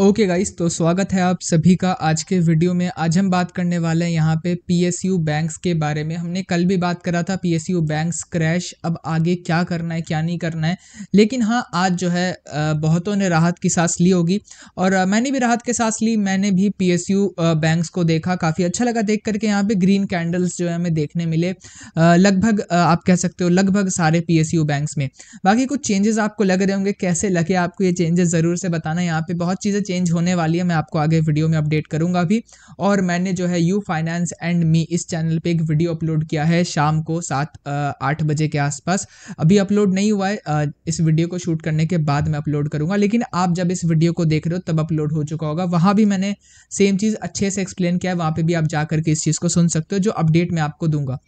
Okay okay guys तो स्वागत है आप सभी का आज के वीडियो में आज हम बात करने वाले हैं यहाँ पे पीएसयू बैंक्स के बारे में हमने कल भी बात करा था पीएसयू बैंक्स क्रैश अब आगे क्या करना है क्या नहीं करना है लेकिन हाँ आज जो है बहुतों ने राहत की सांस ली होगी और मैंने भी राहत की सांस ली मैंने भी पी एस बैंक्स को देखा काफ़ी अच्छा लगा देख करके यहाँ पर ग्रीन कैंडल्स जो है हमें देखने मिले लगभग आप कह सकते हो लगभग सारे पी बैंक्स में बाकी कुछ चेंजेस आपको लग रहे होंगे कैसे लगे आपको ये चेंजेस ज़रूर से बताना यहाँ पर बहुत चीज़ें चेंज होने वाली है मैं आपको आगे वीडियो में अपडेट करूंगा अभी और मैंने जो है यू फाइनेंस एंड मी इस चैनल पर एक वीडियो अपलोड किया है शाम को सात आठ बजे के आसपास अभी अपलोड नहीं हुआ है इस वीडियो को शूट करने के बाद मैं अपलोड करूंगा लेकिन आप जब इस वीडियो को देख रहे हो तब अपलोड हो चुका होगा वहाँ भी मैंने सेम चीज़ अच्छे से एक्सप्लेन किया है वहाँ पर भी आप जा के इस चीज़ को सुन सकते हो जो अपडेट मैं आपको दूंगा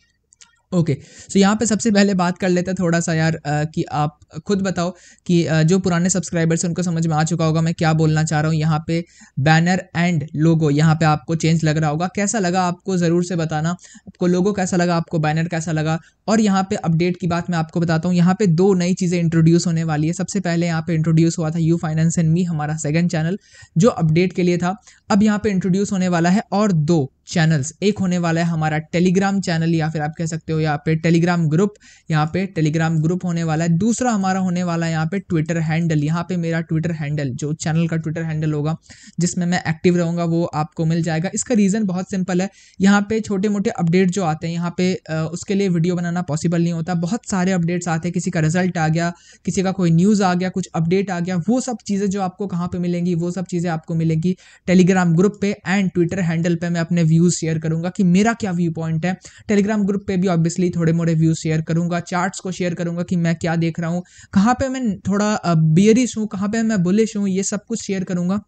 ओके okay. सो so, यहाँ पे सबसे पहले बात कर लेते हैं थोड़ा सा यार आ, कि आप खुद बताओ कि आ, जो पुराने सब्सक्राइबर्स हैं उनको समझ में आ चुका होगा मैं क्या बोलना चाह रहा हूँ यहाँ पे बैनर एंड लोगो यहाँ पे आपको चेंज लग रहा होगा कैसा लगा आपको ज़रूर से बताना आपको लोगो कैसा लगा आपको बैनर कैसा लगा और यहाँ पे अपडेट की बात मैं आपको बताता हूँ यहाँ पे दो नई चीज़ें इंट्रोड्यूस होने वाली है सबसे पहले यहाँ पे इंट्रोड्यूस हुआ था यू फाइनेंस एंड मी हमारा सेकंड चैनल जो अपडेट के लिए था अब यहाँ पे इंट्रोड्यूस होने वाला है और दो चैनल्स एक होने वाला है हमारा टेलीग्राम चैनल या फिर आप कह सकते हो यहाँ पे टेलीग्राम ग्रुप यहाँ पे टेलीग्राम ग्रुप होने वाला है दूसरा हमारा होने वाला है यहाँ पे ट्विटर हैंडल यहाँ पे मेरा ट्विटर हैंडल जो चैनल का ट्विटर हैंडल होगा जिसमें मैं एक्टिव रहूँगा वो आपको मिल जाएगा इसका रीज़न बहुत सिंपल है यहाँ पे छोटे मोटे अपडेट जो आते हैं यहाँ पे उसके लिए वीडियो बनाना पॉसिबल नहीं होता बहुत सारे अपडेट्स आते हैं किसी का रिजल्ट आ गया किसी का कोई न्यूज़ आ गया कुछ अपडेट आ गया वो सब चीज़ें जो आपको कहाँ पर मिलेंगी वो सब चीज़ें आपको मिलेंगी टेलीग्राम ग्रुप पे एंड ट्विटर हैंडल पर मैं अपने व्यू व्यूज़ शेयर करूंगा कि मेरा क्या व्यू पॉइंट है टेलीग्राम ग्रुप पे भी ऑब्वियसली थोड़े मोड़े व्यूज़ शेयर करूंगा चार्ट्स को शेयर करूंगा कि मैं क्या देख रहा हूँ कहाँ पे मैं थोड़ा बियरिश हूँ कहाँ पे मैं बुलिश हूँ ये सब कुछ शेयर करूंगा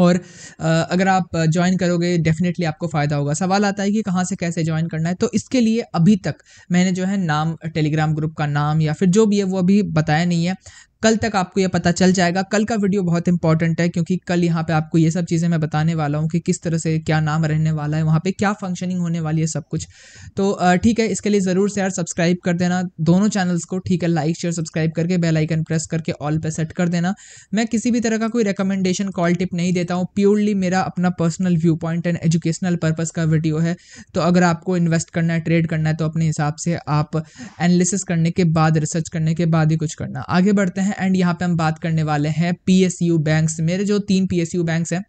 और अगर आप ज्वाइन करोगे डेफिनेटली आपको फ़ायदा होगा सवाल आता है कि कहाँ से कैसे ज्वाइन करना है तो इसके लिए अभी तक मैंने जो है नाम टेलीग्राम ग्रुप का नाम या फिर जो भी है वो अभी बताया नहीं है कल तक आपको यह पता चल जाएगा कल का वीडियो बहुत इंपॉर्टेंट है क्योंकि कल यहाँ पे आपको ये सब चीज़ें मैं बताने वाला हूँ कि किस तरह से क्या नाम रहने वाला है वहाँ पे क्या फंक्शनिंग होने वाली है सब कुछ तो ठीक है इसके लिए ज़रूर से यार सब्सक्राइब कर देना दोनों चैनल्स को ठीक है लाइक शेयर सब्सक्राइब करके बेलाइकन प्रेस करके ऑल पर सेट कर देना मैं किसी भी तरह का कोई रिकमेंडेशन कॉल टिप नहीं देता हूँ प्योरली मेरा अपना personal view point and educational purpose का वीडियो है तो अगर आपको इन्वेस्ट करना है ट्रेड करना है तो अपने हिसाब से आप एनालिसिस करने के बाद रिसर्च करने के बाद ही कुछ करना आगे बढ़ते हैं है एंड यहाँ पे हम बात करने वाले हैं पी बैंक मेरे जो तीन पी बैंक्स हैं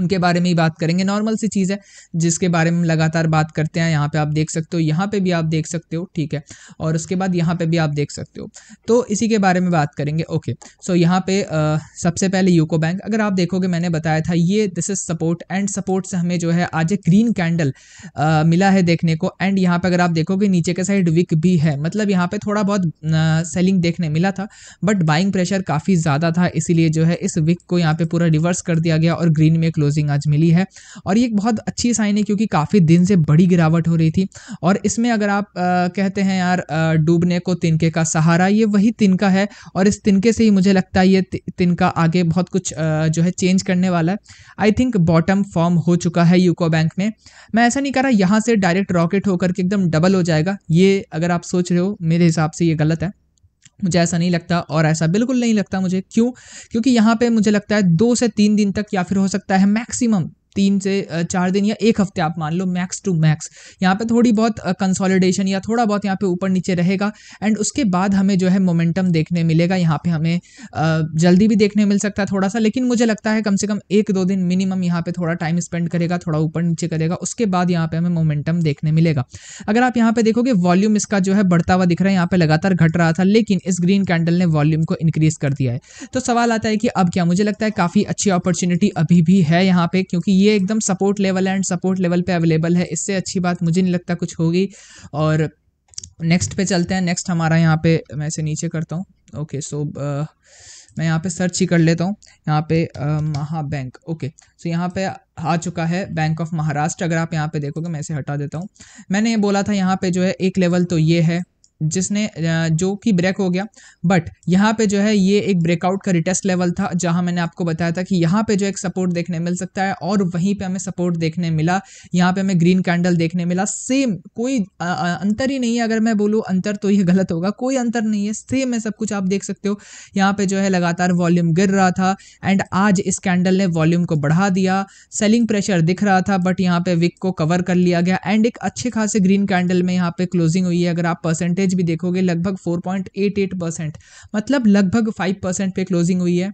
उनके बारे में ही बात करेंगे नॉर्मल सी चीज़ है जिसके बारे में लगातार बात करते हैं यहाँ पे आप देख सकते हो यहाँ पे भी आप देख सकते हो ठीक है और उसके बाद यहाँ पे भी आप देख सकते हो तो इसी के बारे में बात करेंगे ओके सो यहाँ पे आ, सबसे पहले यूको बैंक अगर आप देखोगे मैंने बताया था ये this is support and support से हमें जो है आज एक ग्रीन कैंडल आ, मिला है देखने को एंड यहाँ पर अगर आप देखोगे नीचे के साइड विक भी है मतलब यहाँ पर थोड़ा बहुत सेलिंग देखने मिला था बट बाइंग प्रेशर काफ़ी ज़्यादा था इसीलिए जो है इस विक को यहाँ पर पूरा रिवर्स कर दिया गया और ग्रीन में क्लोजिंग आज मिली है और ये एक बहुत अच्छी साइन है क्योंकि काफ़ी दिन से बड़ी गिरावट हो रही थी और इसमें अगर आप आ, कहते हैं यार डूबने को तिनके का सहारा ये वही तिनका है और इस तिनके से ही मुझे लगता है ये तिनका आगे बहुत कुछ आ, जो है चेंज करने वाला है आई थिंक बॉटम फॉर्म हो चुका है यूको बैंक में मैं ऐसा नहीं कर रहा यहाँ से डायरेक्ट रॉकेट होकर के एकदम डबल हो जाएगा ये अगर आप सोच रहे हो मेरे हिसाब से ये गलत है मुझे ऐसा नहीं लगता और ऐसा बिल्कुल नहीं लगता मुझे क्यों क्योंकि यहाँ पे मुझे लगता है दो से तीन दिन तक या फिर हो सकता है मैक्सिमम तीन से चार दिन या एक हफ्ते आप मान लो मैक्स टू मैक्स यहाँ पे थोड़ी बहुत कंसोलिडेशन या थोड़ा बहुत यहाँ पे ऊपर नीचे रहेगा एंड उसके बाद हमें जो है मोमेंटम देखने मिलेगा यहाँ पे हमें जल्दी भी देखने मिल सकता है थोड़ा सा लेकिन मुझे लगता है कम से कम एक दो दिन मिनिमम यहाँ पे थोड़ा टाइम स्पेंड करेगा थोड़ा ऊपर नीचे करेगा उसके बाद यहाँ पे हमें मोमेंटम देखने मिलेगा अगर आप यहाँ पे देखोगे वॉल्यूम इसका जो है बढ़ता हुआ दिख रहा है यहाँ पे लगातार घट रहा था लेकिन इस ग्रीन कैंडल ने वॉल्यूम को इंक्रीज कर दिया है तो सवाल आता है कि अब क्या मुझे लगता है काफ़ी अच्छी अपॉर्चुनिटी अभी भी है यहाँ पे क्योंकि ये एकदम support level and support level पे अवेलेबल है इससे अच्छी बात मुझे नहीं लगता कुछ होगी और नेक्स्ट पे चलते हैं नेक्स्ट हमारा यहाँ पे मैं इसे नीचे करता हूँ ओके सो uh, मैं यहाँ पे सर्च ही कर लेता हूँ यहाँ पे महा बैंक ओके सो यहाँ पे आ चुका है बैंक ऑफ महाराष्ट्र अगर आप यहाँ पे देखोगे मैं इसे हटा देता हूँ मैंने ये बोला था यहाँ पे जो है एक लेवल तो ये है जिसने जो कि ब्रेक हो गया बट यहाँ पे जो है ये एक ब्रेकआउट का रिटेस्ट लेवल था जहाँ मैंने आपको बताया था कि यहाँ पे जो एक सपोर्ट देखने मिल सकता है और वहीं पे हमें सपोर्ट देखने मिला यहाँ पे हमें ग्रीन कैंडल देखने मिला सेम कोई आ, आ, अंतर ही नहीं है अगर मैं बोलूँ अंतर तो ये गलत होगा कोई अंतर नहीं है सेम है सब कुछ आप देख सकते हो यहाँ पर जो है लगातार वॉल्यूम गिर रहा था एंड आज इस कैंडल ने वॉल्यूम को बढ़ा दिया सेलिंग प्रेशर दिख रहा था बट यहाँ पर विक को कवर कर लिया गया एंड एक अच्छे खासे ग्रीन कैंडल में यहाँ पर क्लोजिंग हुई है अगर आप परसेंटेज परसेंटेज भी देखोगे लगभग 4.88 परसेंट मतलब लगभग 5 परसेंट पे क्लोजिंग हुई है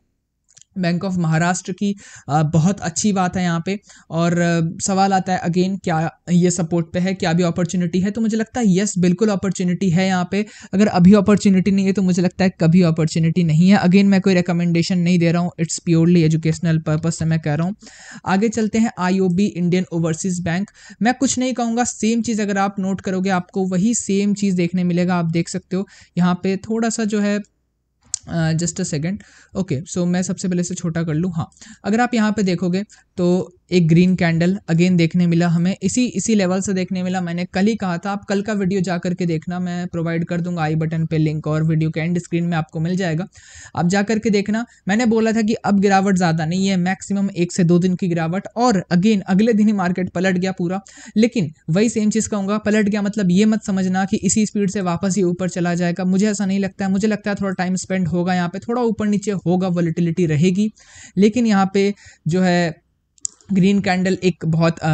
बैंक ऑफ महाराष्ट्र की बहुत अच्छी बात है यहाँ पे और सवाल आता है अगेन क्या ये सपोर्ट पे है क्या अभी अपॉर्चुनिटी है तो मुझे लगता है यस बिल्कुल अपॉर्चुनिटी है यहाँ पे अगर अभी अपॉर्चुनिटी नहीं है तो मुझे लगता है कभी अपॉर्चुनिटी नहीं है अगेन मैं कोई रिकमेंडेशन नहीं दे रहा हूँ इट्स प्योरली एजुकेशनल पर्पज से मैं कह रहा हूँ आगे चलते हैं आई इंडियन ओवरसीज बैंक मैं कुछ नहीं कहूँगा सेम चीज़ अगर आप नोट करोगे आपको वही सेम चीज़ देखने मिलेगा आप देख सकते हो यहाँ पे थोड़ा सा जो है just a second okay so मैं सबसे पहले से छोटा कर लूँ हाँ अगर आप यहाँ पे देखोगे तो एक ग्रीन कैंडल अगेन देखने मिला हमें इसी इसी लेवल से देखने मिला मैंने कल ही कहा था आप कल का वीडियो जा करके देखना मैं प्रोवाइड कर दूंगा आई बटन पे लिंक और वीडियो के एंड स्क्रीन में आपको मिल जाएगा आप जा करके देखना मैंने बोला था कि अब गिरावट ज़्यादा नहीं है मैक्सिमम एक से दो दिन की गिरावट और अगेन अगले दिन ही मार्केट पलट गया पूरा लेकिन वही सेम चीज़ कहूँगा पलट गया मतलब ये मत समझना कि इसी स्पीड से वापस ही ऊपर चला जाएगा मुझे ऐसा नहीं लगता है मुझे लगता है थोड़ा टाइम स्पेंड होगा यहाँ पे थोड़ा ऊपर नीचे होगा वॉलिटिलिटी रहेगी लेकिन यहाँ पे जो है ग्रीन कैंडल एक बहुत आ,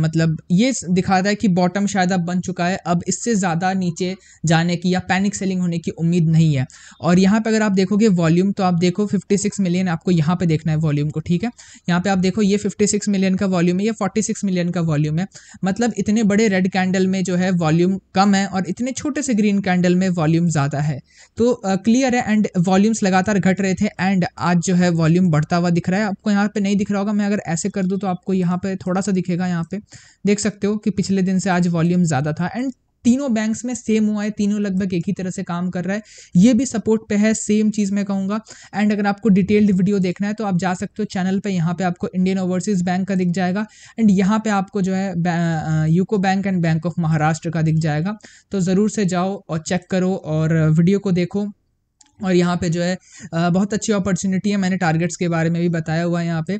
मतलब ये दिखाता है कि बॉटम शायद अब बन चुका है अब इससे ज़्यादा नीचे जाने की या पैनिक सेलिंग होने की उम्मीद नहीं है और यहाँ पे अगर आप देखोगे वॉल्यूम तो आप देखो 56 मिलियन आपको यहाँ पे देखना है वॉल्यूम को ठीक है यहाँ पे आप देखो ये 56 मिलियन का वॉल्यूम है ये फोर्टी मिलियन का वॉल्यूम है मतलब इतने बड़े रेड कैंडल में जो है वॉल्यूम कम है और इतने छोटे से ग्रीन कैंडल में वॉल्यूम ज़्यादा है तो क्लियर है एंड वॉल्यूम्स लगातार घट रहे थे एंड आज जो है वॉल्यूम बढ़ता हुआ दिख रहा है आपको यहाँ पर नहीं दिख रहा होगा मैं अगर ऐसे ऐसे कर दूँ तो आपको यहाँ पर थोड़ा सा दिखेगा यहाँ पर देख सकते हो कि पिछले दिन से आज वॉल्यूम ज़्यादा था एंड तीनों बैंक्स में सेम हुआ है तीनों लगभग एक ही तरह से काम कर रहा है ये भी सपोर्ट पे है सेम चीज़ मैं कहूँगा एंड अगर आपको डिटेल्ड वीडियो देखना है तो आप जा सकते हो चैनल पे यहाँ पे आपको इंडियन ओवरसीज़ बैंक का दिख जाएगा एंड यहाँ पे आपको जो है UCO bank and bank of Maharashtra का दिख जाएगा तो ज़रूर से जाओ और चेक करो और वीडियो को देखो और यहाँ पे जो है बहुत अच्छी अपॉर्चुनिटी है मैंने टारगेट्स के बारे में भी बताया हुआ है यहाँ पे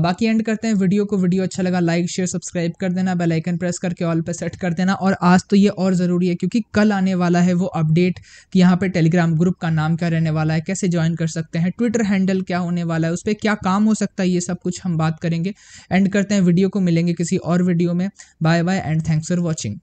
बाकी एंड करते हैं वीडियो को वीडियो अच्छा लगा लाइक शेयर सब्सक्राइब कर देना बेल आइकन प्रेस करके ऑल पे सेट कर देना और आज तो ये और ज़रूरी है क्योंकि कल आने वाला है वो अपडेट कि यहाँ पर टेलीग्राम ग्रुप का नाम क्या रहने वाला है कैसे ज्वाइन कर सकते हैं ट्विटर हैंडल क्या होने वाला है उस पर क्या काम हो सकता है ये सब कुछ हम बात करेंगे एंड करते हैं वीडियो को मिलेंगे किसी और वीडियो में bye bye and thanks for watching